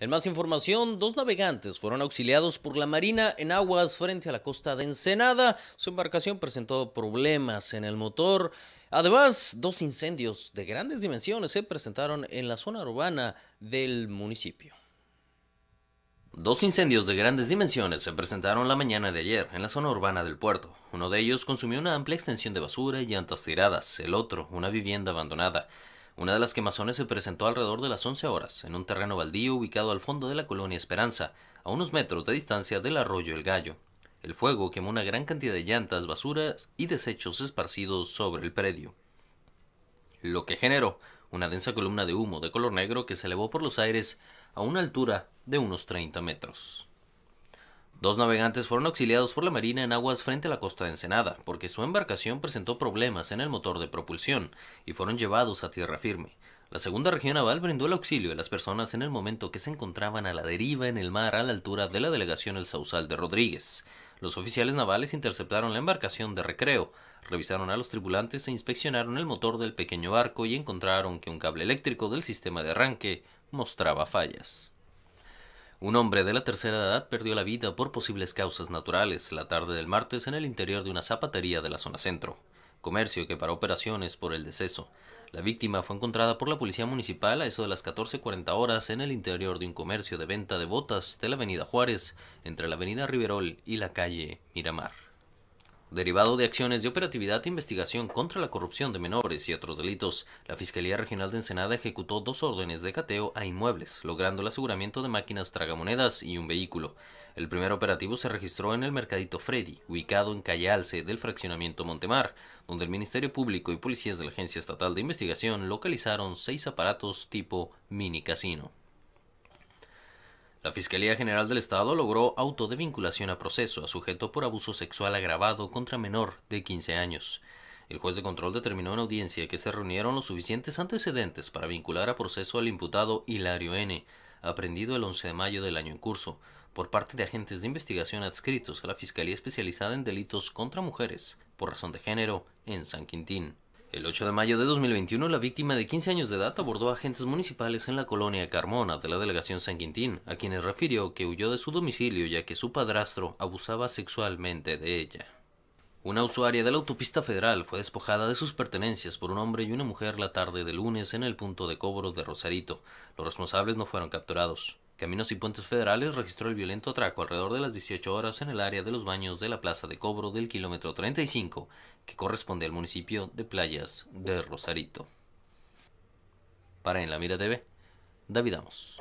En más información, dos navegantes fueron auxiliados por la Marina en aguas frente a la costa de Ensenada. Su embarcación presentó problemas en el motor. Además, dos incendios de grandes dimensiones se presentaron en la zona urbana del municipio. Dos incendios de grandes dimensiones se presentaron la mañana de ayer en la zona urbana del puerto. Uno de ellos consumió una amplia extensión de basura y llantas tiradas, el otro una vivienda abandonada una de las quemazones se presentó alrededor de las 11 horas, en un terreno baldío ubicado al fondo de la colonia Esperanza, a unos metros de distancia del arroyo El Gallo. El fuego quemó una gran cantidad de llantas, basuras y desechos esparcidos sobre el predio, lo que generó una densa columna de humo de color negro que se elevó por los aires a una altura de unos 30 metros. Dos navegantes fueron auxiliados por la Marina en aguas frente a la costa de Ensenada, porque su embarcación presentó problemas en el motor de propulsión y fueron llevados a tierra firme. La segunda región naval brindó el auxilio a las personas en el momento que se encontraban a la deriva en el mar a la altura de la delegación El Sausal de Rodríguez. Los oficiales navales interceptaron la embarcación de recreo, revisaron a los tripulantes e inspeccionaron el motor del pequeño barco y encontraron que un cable eléctrico del sistema de arranque mostraba fallas. Un hombre de la tercera edad perdió la vida por posibles causas naturales la tarde del martes en el interior de una zapatería de la zona centro, comercio que para operaciones por el deceso. La víctima fue encontrada por la policía municipal a eso de las 14.40 horas en el interior de un comercio de venta de botas de la avenida Juárez, entre la avenida Riverol y la calle Miramar. Derivado de acciones de operatividad e investigación contra la corrupción de menores y otros delitos, la Fiscalía Regional de Ensenada ejecutó dos órdenes de cateo a inmuebles, logrando el aseguramiento de máquinas tragamonedas y un vehículo. El primer operativo se registró en el Mercadito Freddy, ubicado en Calle Alce del fraccionamiento Montemar, donde el Ministerio Público y policías de la Agencia Estatal de Investigación localizaron seis aparatos tipo mini casino. La Fiscalía General del Estado logró auto de vinculación a proceso a sujeto por abuso sexual agravado contra menor de 15 años. El juez de control determinó en audiencia que se reunieron los suficientes antecedentes para vincular a proceso al imputado Hilario N., aprendido el 11 de mayo del año en curso, por parte de agentes de investigación adscritos a la Fiscalía Especializada en Delitos contra Mujeres por razón de género en San Quintín. El 8 de mayo de 2021, la víctima de 15 años de edad abordó a agentes municipales en la colonia Carmona de la delegación San Quintín, a quienes refirió que huyó de su domicilio ya que su padrastro abusaba sexualmente de ella. Una usuaria de la autopista federal fue despojada de sus pertenencias por un hombre y una mujer la tarde de lunes en el punto de cobro de Rosarito. Los responsables no fueron capturados. Caminos y Puentes Federales registró el violento atraco alrededor de las 18 horas en el área de los baños de la plaza de cobro del kilómetro 35, que corresponde al municipio de Playas de Rosarito. Para En la Mira TV, David Amos.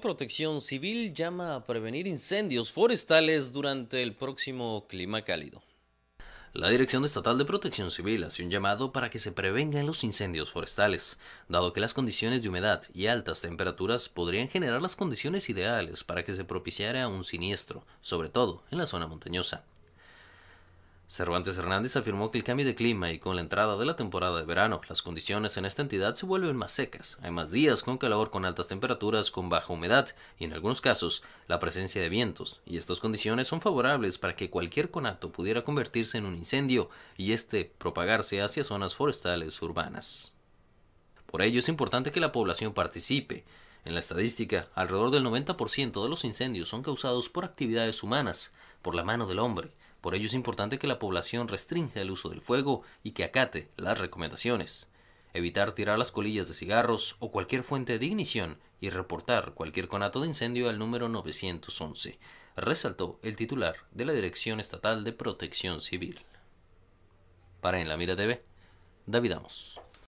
Protección Civil llama a prevenir incendios forestales durante el próximo clima cálido. La Dirección Estatal de Protección Civil hace un llamado para que se prevengan los incendios forestales, dado que las condiciones de humedad y altas temperaturas podrían generar las condiciones ideales para que se propiciara un siniestro, sobre todo en la zona montañosa. Cervantes Hernández afirmó que el cambio de clima y con la entrada de la temporada de verano, las condiciones en esta entidad se vuelven más secas. Hay más días con calor, con altas temperaturas, con baja humedad y en algunos casos la presencia de vientos. Y estas condiciones son favorables para que cualquier conato pudiera convertirse en un incendio y este propagarse hacia zonas forestales urbanas. Por ello es importante que la población participe. En la estadística, alrededor del 90% de los incendios son causados por actividades humanas, por la mano del hombre, por ello es importante que la población restrinja el uso del fuego y que acate las recomendaciones. Evitar tirar las colillas de cigarros o cualquier fuente de ignición y reportar cualquier conato de incendio al número 911, resaltó el titular de la Dirección Estatal de Protección Civil. Para En la Mira TV, David Amos.